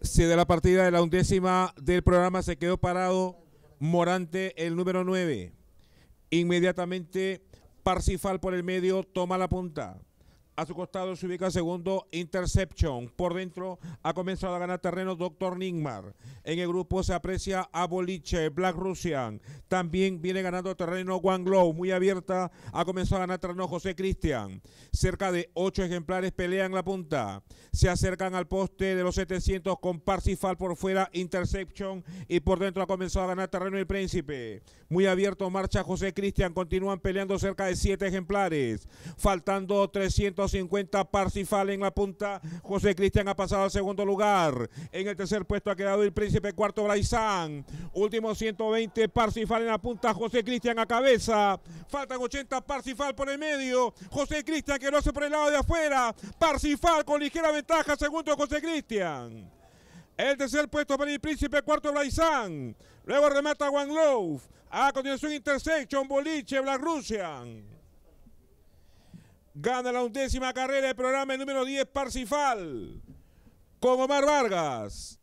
se da la partida de la undécima del programa, se quedó parado Morante, el número 9. Inmediatamente Parsifal por el medio toma la punta. A su costado se ubica segundo Interception. Por dentro ha comenzado a ganar terreno Doctor Nigmar. En el grupo se aprecia a Boliche, Black Russian. También viene ganando terreno One Glow. Muy abierta. Ha comenzado a ganar terreno José Cristian. Cerca de ocho ejemplares pelean la punta. Se acercan al poste de los 700 con Parsifal por fuera, Interception. Y por dentro ha comenzado a ganar terreno el Príncipe. Muy abierto marcha José Cristian. Continúan peleando cerca de siete ejemplares. Faltando 300 50 Parsifal en la punta. José Cristian ha pasado al segundo lugar. En el tercer puesto ha quedado el Príncipe Cuarto Braizán. Último 120 Parsifal en la punta. José Cristian a cabeza. Faltan 80 Parsifal por el medio. José Cristian que lo hace por el lado de afuera. Parsifal con ligera ventaja. Segundo José Cristian. El tercer puesto para el Príncipe Cuarto Braizán. Luego remata One Love. A continuación Intersection, Boliche, Black Russian. Gana la undécima carrera del programa el número 10, Parsifal, Con Omar Vargas.